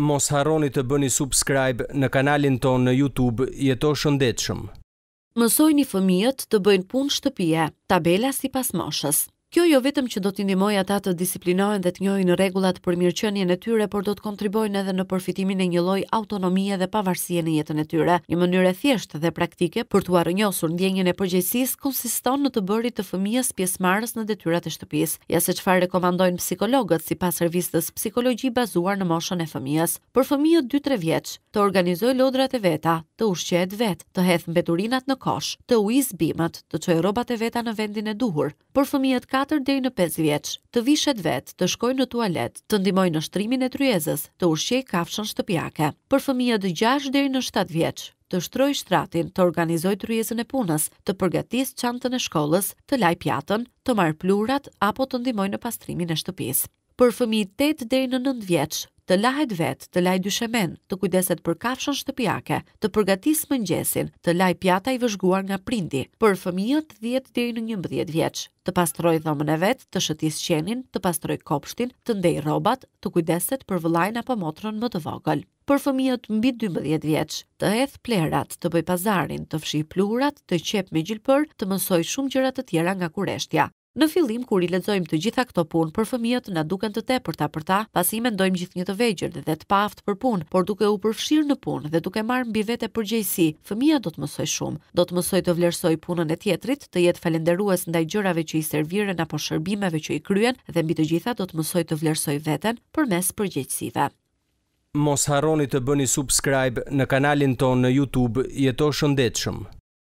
mos harroni të bëni subscribe në kanalin ton në YouTube jeto shëndetshëm. Mësojni fëmijët të bëjnë punë shtëpie, tabela si pas moshës. Kjo jo vetëm që do t'i ndihmojë ata të disiplinohen dhe të njohin rregullat për mirëqenien e tyre, por do të kontribuojnë edhe në përfitimin e një lloji autonomie dhe pavarësie në jetën e tyre. Një mënyrë e thjeshtë dhe praktike për t'u arrënjosur ndjenjën e përgjegjësisë konsiston në të bëri të fëmijës pjesëmarrës në detyrat e shtëpisë, ja se çfarë rekomandojnë psikologët sipas shërbimit të psikologjisë bazuar në moshën e fëmijës. Për fëmijët 2-3 vjeç, të organizoj lodrat e veta, të ushqet vet, të hedh mbeturinat në kosh, të uiz bimët, të çoj rrobat e veta në vendin e duhur. Për fëmijët 4 deri në 5 vjeç, të vishet vet, të shkojnë në tualet, të ndimoj në shtrimin e tryezës, të ushqej kafshën shtëpiake. Për fëmijët 6 deri në 7 vjeç, të shtroj shtratin, të organizoj tryezën e punës, të përgatis çantën e shkollës, të laj pjatën, të marr plurat apo të ndimoj në pastrimin e shtëpisë. Për fëmijët 8 deri në 9 vjeç, të lahet vetë, të laj dyshemen, të kujdeset për kafshën shtëpiake, të përgatis mëngjesin, të laj pjata i vëzhguar nga prindi, për fëmijët 10 dhe në 11 vjeq, të pastroj dhomën e vetë, të shëtis qenin, të pastroj kopshtin, të ndej robat, të kujdeset për vëlajnë apo motron më të vogël. Për fëmijët mbi 12 vjeç, të hedh plerat, të bëj pazarin, të fshi plurat, të qep me gjilpër, të mësoj shumë gjërat të tjera nga kureshtja. Në fillim kur i lexojmë të gjitha këto punë për fëmijët na duken të tepërta për ta, pasi mendojmë gjithnjë të vegjël dhe të paaft për punë, por duke u përfshirë në punë dhe duke marrë mbi vete përgjegjësi, fëmija do të mësoj shumë. Do të mësoj të vlerësoj punën e tjetrit, të jetë falenderuas ndaj gjërave që i serviren apo shërbimeve që i kryen dhe mbi të gjitha do të mësoj të vlerësoj veten përmes përgjegjësive. Mos harroni të bëni subscribe në kanalin ton në YouTube Jeto Shëndetshëm.